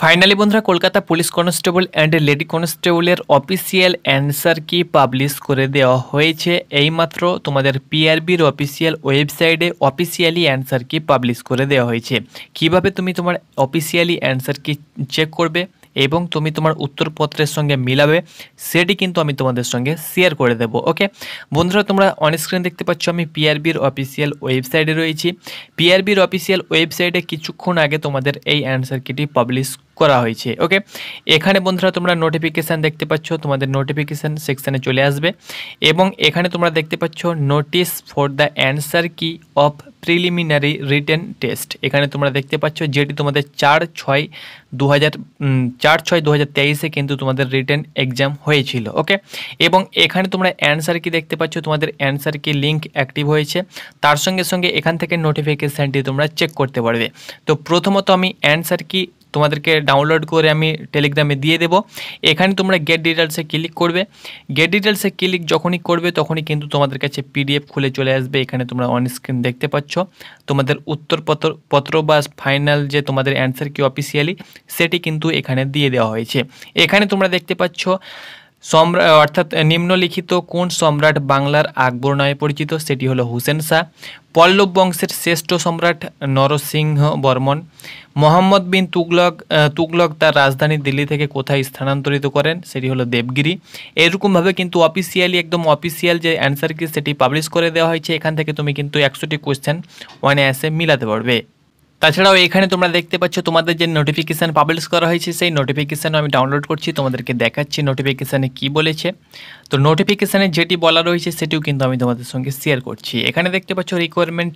finally বন্ধুরা Kolkata police constable and lady কনস্টেবলের official answer key publish করে দেওয়া হয়েছে এইমাত্র তোমাদের পিআরবির অফিসিয়াল ওয়েবসাইটে অফিসিয়ালি অ্যান্সার কি পাবলিশ করে দেওয়া হয়েছে কিভাবে তুমি তোমার অফিসিয়ালি অ্যান্সার কি চেক করবে এবং তুমি তোমার উত্তরপত্রের সঙ্গে মিলাবে সেটি কিন্তু আমি তোমাদের সঙ্গে শেয়ার করে দেবো ওকে বন্ধুরা তোমরা অনস্ক্রিন দেখতে পাচ্ছ আমি পিআরবির অফিসিয়াল ওয়েবসাইটে রয়েছি পিআরবির অফিসিয়াল ওয়েবসাইটে কিছুক্ষণ আগে তোমাদের এই অ্যান্সার কিটি পাবলিশ করা হয়েছে ওকে এখানে বন্ধুরা তোমরা নোটিফিকেশান দেখতে পাচ্ছ তোমাদের নোটিফিকেশান সেকশানে চলে আসবে এবং এখানে তোমরা দেখতে পাচ্ছ notice for the answer key of preliminary written test এখানে তোমরা দেখতে পাচ্ছ যেটি তোমাদের চার ছয় দু হাজার চার ছয় দু হাজার তেইশে কিন্তু তোমাদের রিটেন এক্সাম হয়েছিল ওকে এবং এখানে তোমরা অ্যান্সার কি দেখতে পাচ্ছ তোমাদের অ্যান্সার কি লিঙ্ক অ্যাক্টিভ হয়েছে তার সঙ্গে সঙ্গে এখান থেকে নোটিফিকেশানটি তোমরা চেক করতে পারবে তো প্রথমত আমি অ্যান্সার কি তোমাদেরকে ডাউনলোড করে আমি টেলিগ্রামে দিয়ে দেবো এখানে তোমরা গেট ডিটেলসে ক্লিক করবে গেট ডিটেলসে ক্লিক যখনই করবে তখনই কিন্তু তোমাদের কাছে পিডিএফ খুলে চলে আসবে এখানে তোমরা অন স্ক্রিন দেখতে পাচ্ছ তোমাদের উত্তরপত্র পত্র বা ফাইনাল যে তোমাদের অ্যান্সার কি অফিসিয়ালি সেটি কিন্তু এখানে দিয়ে দেওয়া হয়েছে এখানে তোমরা দেখতে পাচ্ছ সম্রাট অর্থাৎ নিম্নলিখিত কোন সম্রাট বাংলার আকবর নামে পরিচিত সেটি হলো হুসেন শাহ পল্লব বংশের শ্রেষ্ঠ সম্রাট নরসিংহ বর্মন মোহাম্মদ বিন তুগলক তুগলক তার রাজধানী দিল্লি থেকে কোথায় স্থানান্তরিত করেন সেটি হলো দেবগিরি এরকমভাবে কিন্তু অফিসিয়ালি একদম অফিসিয়াল যে অ্যান্সার কি সেটি পাবলিশ করে দেওয়া হয়েছে এখান থেকে তুমি কিন্তু একশোটি কোয়েশ্চেন ওয়ানে অ্যাসে মিলাতে পারবে তাছাড়াও এখানে তোমরা দেখতে পাচ্ছ তোমাদের যে নোটিফিকেশান পাবলিশ করা হয়েছে সেই নোটিফিকেশানও আমি ডাউনলোড করছি তোমাদেরকে দেখাচ্ছি নোটিফিকেশানে কি বলেছে তো নোটিফিকেশানে যেটি বলা রয়েছে সেটিও কিন্তু আমি তোমাদের সঙ্গে শেয়ার করছি এখানে দেখতে পাচ্ছ requirement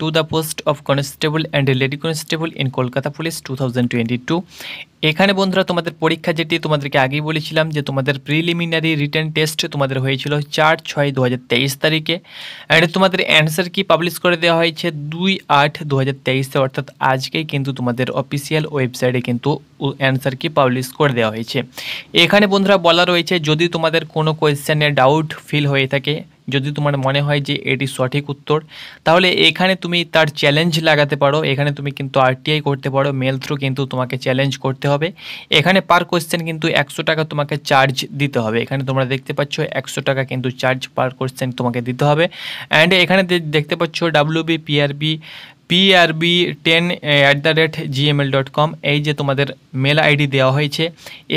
to the post of constable and lady constable in Kolkata police two এখানে বন্ধুরা তোমাদের পরীক্ষা যেটি তোমাদেরকে আগেই বলেছিলাম যে তোমাদের প্রিলিমিনারি রিটার্ন টেস্ট তোমাদের হয়েছিল চার ছয় দু হাজার তারিখে অ্যান্ড তোমাদের অ্যান্সার কি পাবলিশ করে দেওয়া হয়েছে দুই আট দু হাজার অর্থাৎ আজকেই কিন্তু তোমাদের অফিসিয়াল ওয়েবসাইটে কিন্তু অ্যান্সার কি পাবলিশ করে দেওয়া হয়েছে এখানে বন্ধুরা বলা রয়েছে যদি তোমাদের কোনো কোয়েশ্চেনে ডাউট ফিল হয়ে থাকে যদি তোমার মনে হয় যে এটি সঠিক উত্তর তাহলে এখানে তুমি তার চ্যালেঞ্জ লাগাতে পারো এখানে তুমি কিন্তু আরটিআই করতে পারো মেল থ্রু কিন্তু তোমাকে চ্যালেঞ্জ করতে হবে এখানে পার কোয়েশ্চেন কিন্তু একশো টাকা তোমাকে চার্জ দিতে হবে এখানে তোমরা দেখতে পাচ্ছ একশো টাকা কিন্তু চার্জ পার কোয়েশ্চেন তোমাকে দিতে হবে অ্যান্ড এখানে দেখতে পাচ্ছ WB PRB PRB ten at the rate gmail dot com এই যে তোমাদের মেল আইডি দেওয়া হয়েছে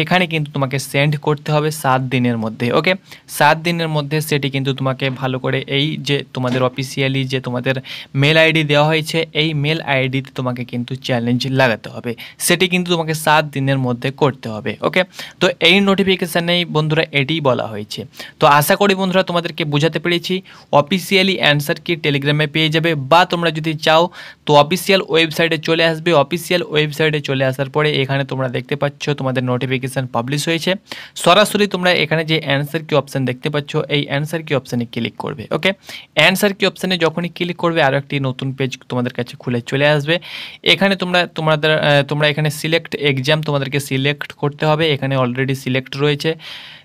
এখানে কিন্তু তোমাকে সেন্ড করতে হবে সাত দিনের মধ্যে ওকে সাত দিনের মধ্যে সেটি কিন্তু তোমাকে ভালো করে এই যে তোমাদের অফিসিয়ালি যে তোমাদের মেল আইডি দেওয়া হয়েছে এই মেল আইডিতে তোমাকে কিন্তু চ্যালেঞ্জ লাগাতে হবে সেটি কিন্তু তোমাকে সাত দিনের মধ্যে করতে হবে ওকে তো এই নোটিফিকেশানেই বন্ধুরা এটি বলা হয়েছে তো আশা করি বন্ধুরা তোমাদেরকে বোঝাতে পেরেছি অফিসিয়ালি অ্যান্সার কি টেলিগ্রামে পেয়ে যাবে বা তোমরা যদি চাও তো অফিসিয়াল ওয়েবসাইটে চলে আসবে অফিসিয়াল ওয়েবসাইটে চলে আসার পরে এখানে তোমরা দেখতে পাচ্ছ তোমাদের নোটিফিকেশান পাবলিশ হয়েছে সরাসরি তোমরা এখানে যে অ্যান্সার কি অপশান দেখতে পাচ্ছ এই অ্যান্সার কি অপশানে ক্লিক করবে ওকে অ্যান্সার কি অপশানে যখনই ক্লিক করবে আরও একটি নতুন পেজ তোমাদের কাছে খুলে চলে আসবে এখানে তোমরা তোমাদের তোমরা এখানে সিলেক্ট এক্সাম তোমাদেরকে সিলেক্ট করতে হবে এখানে অলরেডি সিলেক্ট রয়েছে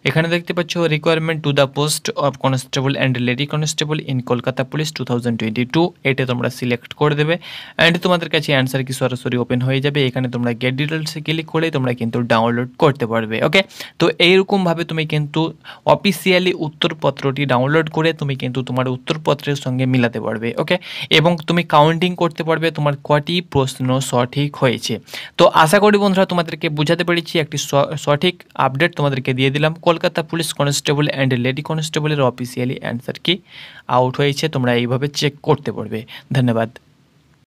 এখানে দেখতে পাচ্ছ requirement to the post of constable and lady constable in Kolkata police two thousand twenty two এটা তোমরা সিলেক্ট করে দেবে অ্যান্ড তোমাদের কাছে অ্যান্সার কি সরাসরি ওপেন হয়ে যাবে এখানে তোমরা গেট ডিটেলসে ক্লিক করে তোমরা কিন্তু ডাউনলোড করতে পারবে ওকে তো এইরকমভাবে তুমি কিন্তু অফিসিয়ালি উত্তরপত্রটি ডাউনলোড করে তুমি কিন্তু তোমার উত্তরপত্রের সঙ্গে মিলাতে পারবে ওকে এবং তুমি কাউন্টিং করতে পারবে তোমার কটি প্রশ্ন সঠিক হয়েছে তো আশা করি বন্ধুরা তোমাদেরকে বুঝাতে পেরেছি একটি সঠিক আপডেট তোমাদেরকে দিয়ে দিলাম Kolkata police constable and lady কনস্টেবলের অফিসিয়ালি অ্যান্সার কি আউট হয়েছে তোমরা এইভাবে চেক করতে পারবে ধন্যবাদ